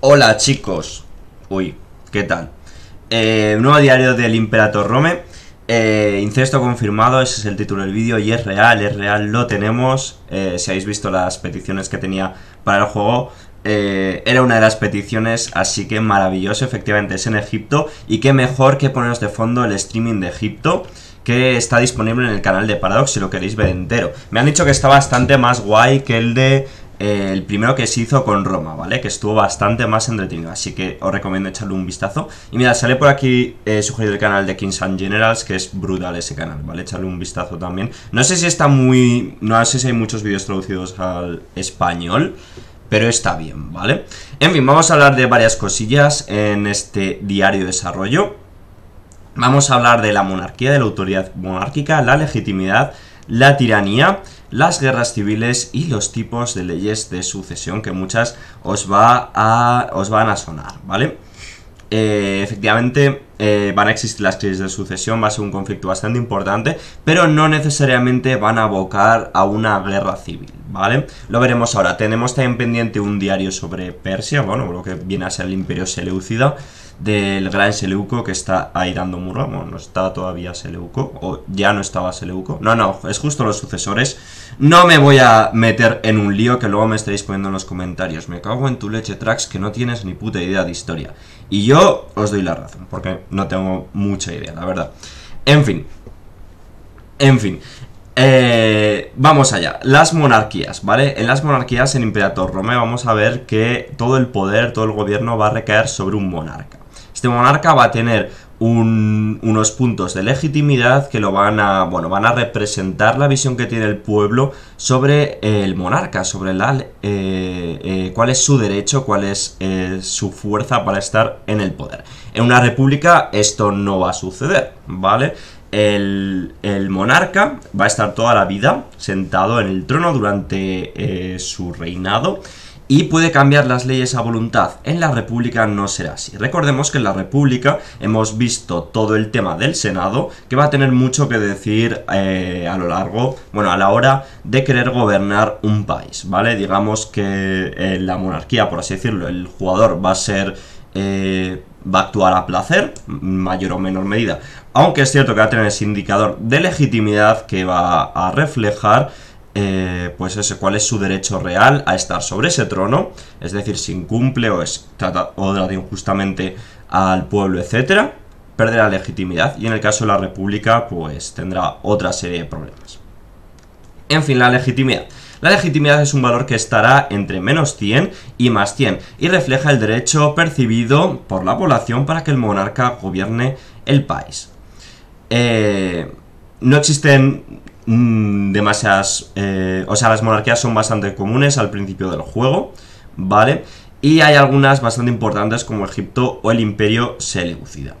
Hola chicos. Uy, ¿qué tal? Eh, nuevo diario del Imperator Rome. Eh, incesto confirmado, ese es el título del vídeo y es real, es real, lo tenemos. Eh, si habéis visto las peticiones que tenía para el juego, era una de las peticiones, así que maravilloso, efectivamente es en Egipto. Y qué mejor que poneros de fondo el streaming de Egipto, que está disponible en el canal de Paradox si lo queréis ver entero. Me han dicho que está bastante más guay que el de eh, el primero que se hizo con Roma, ¿vale? Que estuvo bastante más entretenido, así que os recomiendo echarle un vistazo. Y mira, sale por aquí eh, sugerido el canal de Kings and Generals, que es brutal ese canal, ¿vale? Echarle un vistazo también. No sé si está muy... no sé si hay muchos vídeos traducidos al español, pero está bien, ¿vale? En fin, vamos a hablar de varias cosillas en este diario de desarrollo. Vamos a hablar de la monarquía, de la autoridad monárquica, la legitimidad la tiranía, las guerras civiles y los tipos de leyes de sucesión que muchas os, va a, os van a sonar, ¿vale? Eh, efectivamente eh, van a existir las crisis de sucesión, va a ser un conflicto bastante importante, pero no necesariamente van a abocar a una guerra civil. ¿vale? Lo veremos ahora. Tenemos también pendiente un diario sobre Persia, bueno, lo que viene a ser el imperio seleucida, del gran Seleuco que está ahí dando murra, bueno, no está todavía Seleuco, o ya no estaba Seleuco, no, no, es justo los sucesores. No me voy a meter en un lío que luego me estaréis poniendo en los comentarios. Me cago en tu leche, Trax, que no tienes ni puta idea de historia. Y yo os doy la razón, porque no tengo mucha idea, la verdad. En fin, en fin, eh, vamos allá, las monarquías, ¿vale? En las monarquías en Imperator Romeo, vamos a ver que todo el poder, todo el gobierno va a recaer sobre un monarca. Este monarca va a tener unos puntos de legitimidad que lo van a, bueno, van a representar la visión que tiene el pueblo sobre eh, el monarca, sobre la, eh, eh, cuál es su derecho, cuál es su fuerza para estar en el poder. En una república esto no va a suceder, ¿vale? el, monarca va a estar toda la vida sentado en el trono durante eh, su reinado y puede cambiar las leyes a voluntad. En la República no será así. Recordemos que en la República hemos visto todo el tema del Senado, que va a tener mucho que decir eh, a lo largo, bueno, a la hora de querer gobernar un país, ¿vale? Digamos que en eh, la monarquía, por así decirlo, el jugador va a ser eh, va a actuar a placer, mayor o menor medida. Aunque es cierto que va a tener ese indicador de legitimidad que va a reflejar eh, pues ese, cuál es su derecho real a estar sobre ese trono, es decir, si incumple o, trata, injustamente al pueblo, etcétera, perderá legitimidad y en el caso de la República pues tendrá otra serie de problemas. En fin, la legitimidad. La legitimidad es un valor que estará entre menos 100 y más 100 y refleja el derecho percibido por la población para que el monarca gobierne el país. Eh, no existen mm, demasiadas... Eh, o sea, las monarquías son bastante comunes al principio del juego, ¿vale? Y hay algunas bastante importantes como Egipto o el Imperio Seleucida.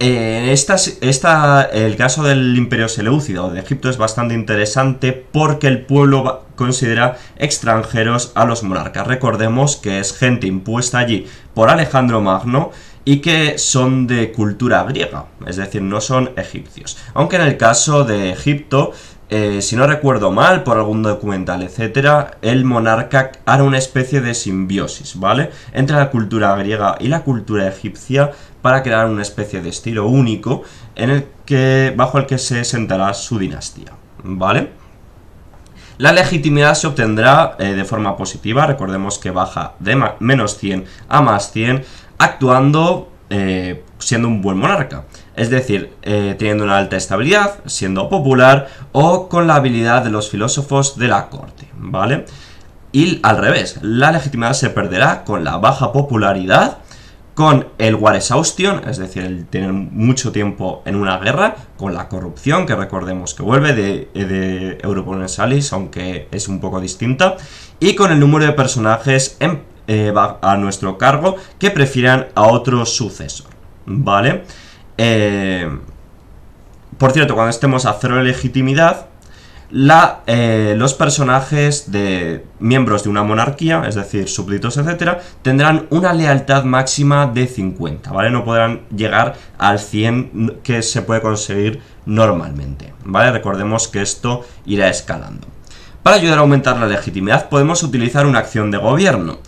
Eh, esta, el caso del Imperio Seleucido de Egipto es bastante interesante porque el pueblo considera extranjeros a los monarcas. Recordemos que es gente impuesta allí por Alejandro Magno y que son de cultura griega, es decir, no son egipcios. Aunque en el caso de Egipto, eh, si no recuerdo mal, por algún documental, etc., el monarca hará una especie de simbiosis, ¿vale? Entre la cultura griega y la cultura egipcia para crear una especie de estilo único en el que, bajo el que se sentará su dinastía, ¿vale? La legitimidad se obtendrá eh, de forma positiva, recordemos que baja de menos 100 a más 100, actuando eh, siendo un buen monarca, es decir, eh, teniendo una alta estabilidad, siendo popular o con la habilidad de los filósofos de la corte, ¿vale? Y al revés, la legitimidad se perderá con la baja popularidad, con el War Exhaustion, es decir, el tener mucho tiempo en una guerra, con la corrupción, que recordemos que vuelve de, de Salis, aunque es un poco distinta, y con el número de personajes eh, a nuestro cargo que prefieran a otro sucesor, ¿vale? Eh, por cierto, cuando estemos a cero de legitimidad, la, eh, los personajes de miembros de una monarquía, es decir, súbditos, etcétera, tendrán una lealtad máxima de 50, ¿vale? No podrán llegar al 100 que se puede conseguir normalmente, ¿vale? Recordemos que esto irá escalando. Para ayudar a aumentar la legitimidad podemos utilizar una acción de gobierno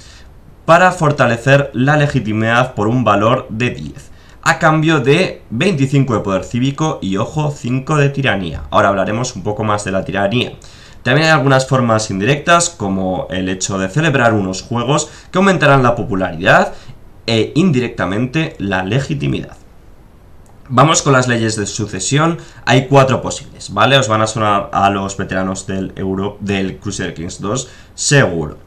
para fortalecer la legitimidad por un valor de 10 a cambio de 25 de poder cívico y, ojo, 5 de tiranía. Ahora hablaremos un poco más de la tiranía. También hay algunas formas indirectas, como el hecho de celebrar unos juegos que aumentarán la popularidad e indirectamente la legitimidad. Vamos con las leyes de sucesión. Hay cuatro posibles, ¿vale? Os van a sonar a los veteranos del, Euro, del Crusader Kings 2, seguro.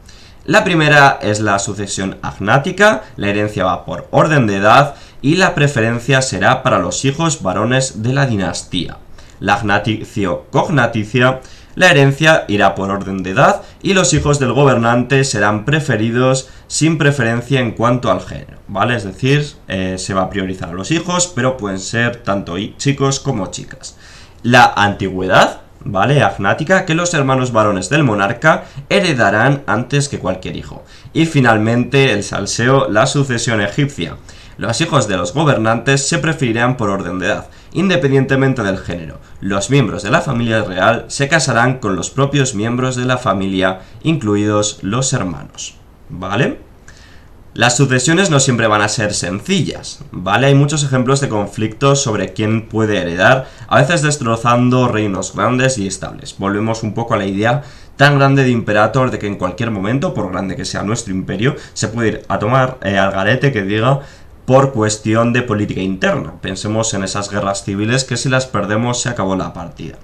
La primera es la sucesión agnática, la herencia va por orden de edad y la preferencia será para los hijos varones de la dinastía. La agnaticio cognaticia, la herencia irá por orden de edad y los hijos del gobernante serán preferidos sin preferencia en cuanto al género, ¿vale? Es decir, eh, se va a priorizar a los hijos, pero pueden ser tanto chicos como chicas. La antigüedad, ¿vale? Agnática, que los hermanos varones del monarca heredarán antes que cualquier hijo. Y finalmente el salseo, la sucesión egipcia. Los hijos de los gobernantes se preferirán por orden de edad, independientemente del género. Los miembros de la familia real se casarán con los propios miembros de la familia, incluidos los hermanos. ¿Vale? Las sucesiones no siempre van a ser sencillas, ¿vale? Hay muchos ejemplos de conflictos sobre quién puede heredar, a veces destrozando reinos grandes y estables. Volvemos un poco a la idea tan grande de imperator de que en cualquier momento, por grande que sea nuestro imperio, se puede ir a tomar eh, al garete que diga por cuestión de política interna. Pensemos en esas guerras civiles que si las perdemos se acabó la partida.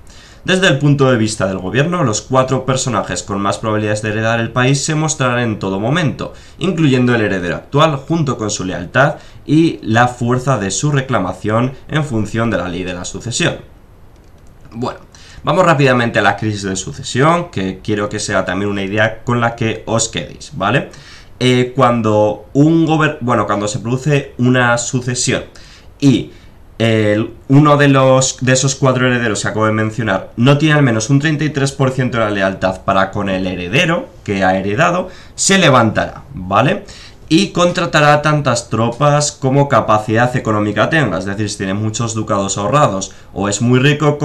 Desde el punto de vista del gobierno, los cuatro personajes con más probabilidades de heredar el país se mostrarán en todo momento, incluyendo el heredero actual junto con su lealtad y la fuerza de su reclamación en función de la ley de la sucesión. Bueno, Vamos rápidamente a la crisis de sucesión, que quiero que sea también una idea con la que os quedéis, ¿vale? Eh, cuando un cuando se produce una sucesión y uno de, esos cuatro herederos que acabo de mencionar no tiene al menos un 33% de la lealtad para con el heredero que ha heredado, se levantará, ¿vale? Y contratará tantas tropas como capacidad económica tenga, es decir, si tiene muchos ducados ahorrados o es muy rico,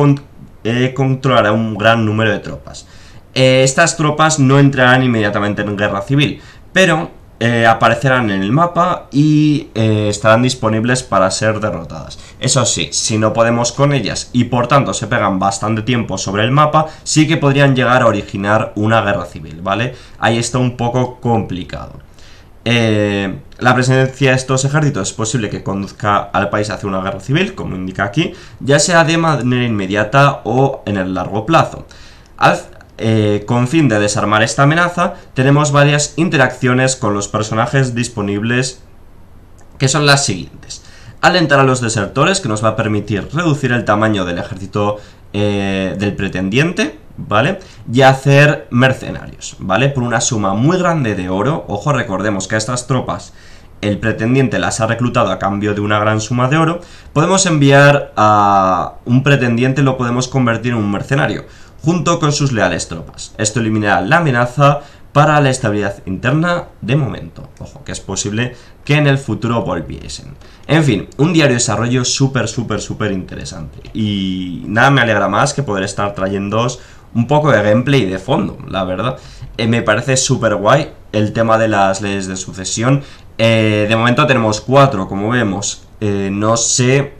eh, controlará un gran número de tropas. Eh, estas tropas no entrarán inmediatamente en guerra civil, pero eh, aparecerán en el mapa y eh, estarán disponibles para ser derrotadas. Eso sí, si no podemos con ellas y por tanto se pegan bastante tiempo sobre el mapa, sí que podrían llegar a originar una guerra civil, ¿vale? Ahí está un poco complicado. Eh, la presencia de estos ejércitos es posible que conduzca al país hacia una guerra civil, como indica aquí, ya sea de manera inmediata o en el largo plazo. Eh, con fin de desarmar esta amenaza, tenemos varias interacciones con los personajes disponibles que son las siguientes. Alentar a los desertores, que nos va a permitir reducir el tamaño del ejército eh, del pretendiente, ¿vale? Y hacer mercenarios, ¿vale? Por una suma muy grande de oro. Ojo, recordemos que a estas tropas el pretendiente las ha reclutado a cambio de una gran suma de oro. Podemos enviar a un pretendiente, lo podemos convertir en un mercenario junto con sus leales tropas. Esto eliminará la amenaza para la estabilidad interna de momento. Ojo, que es posible que en el futuro volviesen. En fin, un diario de desarrollo súper, súper, súper interesante. Y nada me alegra más que poder estar trayéndoos un poco de gameplay de fondo, la verdad. Eh, me parece súper guay el tema de las leyes de sucesión. Eh, de momento tenemos cuatro, como vemos. Eh, no sé...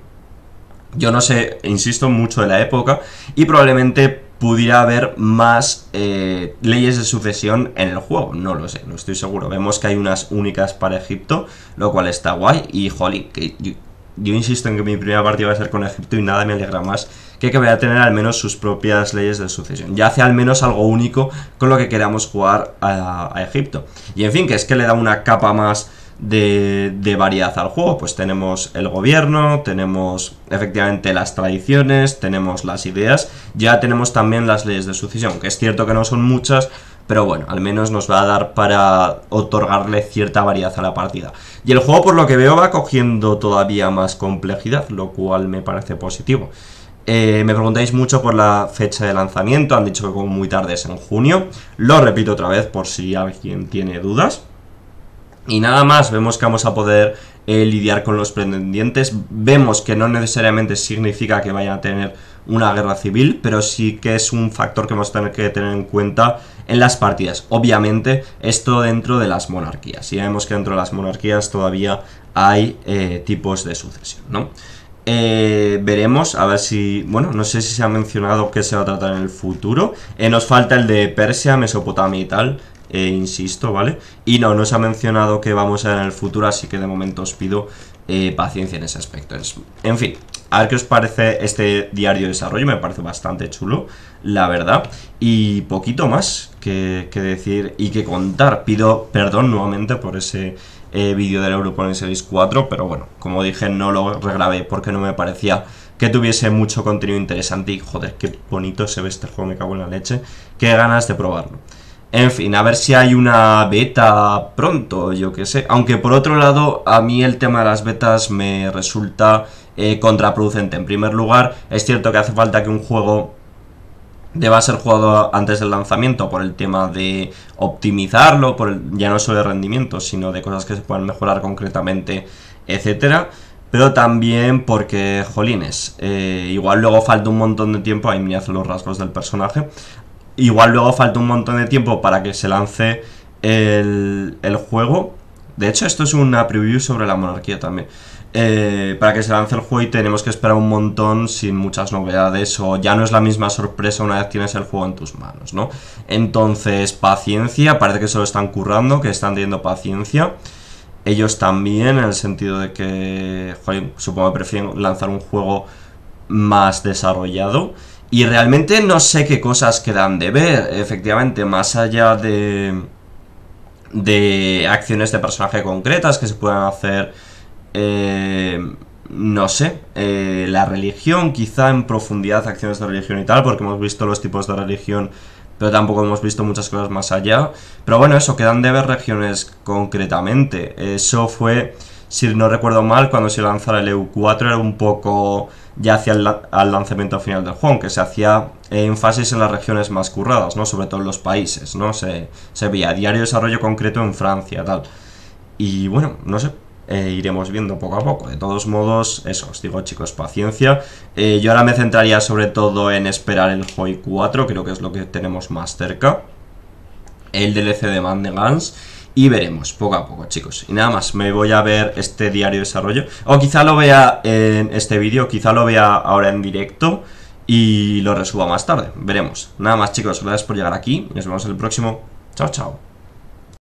Yo no sé, insisto, mucho de la época y probablemente pudiera haber más eh, leyes de sucesión en el juego. No lo sé, no estoy seguro. Vemos que hay unas únicas para Egipto, lo cual está guay. Y jolín, que yo, insisto en que mi primera partida va a ser con Egipto y nada me alegra más que que vaya a tener al menos sus propias leyes de sucesión. Ya hace al menos algo único con lo que queramos jugar a Egipto. Y en fin, que es que le da una capa más de, variedad al juego. Pues tenemos el gobierno, tenemos efectivamente las tradiciones, tenemos las ideas, ya tenemos también las leyes de sucesión, que es cierto que no son muchas, pero bueno, al menos nos va a dar para otorgarle cierta variedad a la partida. Y el juego, por lo que veo, va cogiendo todavía más complejidad, lo cual me parece positivo. Eh, me preguntáis mucho por la fecha de lanzamiento, han dicho que como muy tarde es en junio. Lo repito otra vez por si alguien tiene dudas. Y nada más, vemos que vamos a poder eh, lidiar con los pretendientes. Vemos que no necesariamente significa que vayan a tener una guerra civil, pero sí que es un factor que vamos a tener que tener en cuenta en las partidas. Obviamente, esto dentro de las monarquías. Y vemos que dentro de las monarquías todavía hay eh, tipos de sucesión, eh, veremos, a ver si, bueno, no sé si se ha mencionado qué se va a tratar en el futuro. nos falta el de Persia, Mesopotamia y tal, e insisto, ¿vale? Y no, no se ha mencionado que vamos a ver en el futuro, así que de momento os pido eh, paciencia en ese aspecto. En fin, a ver qué os parece este diario de desarrollo, me parece bastante chulo, la verdad. Y poquito más que, decir y que contar. Pido perdón nuevamente por ese eh, vídeo del Europolis Series 4, pero bueno, como dije, no lo regrabé porque no me parecía que tuviese mucho contenido interesante y joder, qué bonito se ve este juego, me cago en la leche, qué ganas de probarlo. En fin, a ver si hay una beta pronto, yo qué sé. Aunque por otro lado, a mí el tema de las betas me resulta eh, contraproducente. En primer lugar, es cierto que hace falta que un juego deba ser jugado antes del lanzamiento por el tema de optimizarlo, por ya no solo de rendimiento, sino de cosas que se puedan mejorar concretamente, etc. Pero también porque, jolines, eh, igual luego falta un montón de tiempo, ahí hacen los rasgos del personaje. Igual luego falta un montón de tiempo para que se lance el, juego. De hecho, esto es una preview sobre la monarquía también. Eh, para que se lance el juego y tenemos que esperar un montón sin muchas novedades o ya no es la misma sorpresa una vez tienes el juego en tus manos, ¿no? Entonces, paciencia, parece que solo están currando, que están teniendo paciencia. Ellos también, en el sentido de que, supongo que prefieren lanzar un juego más desarrollado. Y realmente no sé qué cosas quedan de ver, efectivamente, más allá de, de acciones de personaje concretas que se puedan hacer, eh, no sé, eh, la religión, quizá en profundidad acciones de religión y tal, porque hemos visto los tipos de religión pero tampoco hemos visto muchas cosas más allá. Pero bueno, eso, quedan de ver regiones concretamente. Eso fue, si no recuerdo mal, cuando se lanzó el EU4 era un poco ya hacia el lanzamiento final del juego, que se hacía énfasis en las regiones más curradas, ¿no? Sobre todo en los países, ¿no? Se, se veía diario desarrollo concreto en Francia, tal. Y bueno, no sé, eh, iremos viendo poco a poco. De todos modos, eso, os digo chicos, paciencia. Eh, yo ahora me centraría sobre todo en esperar el Hoi 4, creo que es lo que tenemos más cerca. El DLC de Gans y veremos poco a poco, chicos. Y nada más, me voy a ver este diario de desarrollo. O quizá lo vea en este vídeo, quizá lo vea ahora en directo y lo resuba más tarde. Veremos. Nada más, chicos. Gracias por llegar aquí. Nos vemos en el próximo. Chao, chao.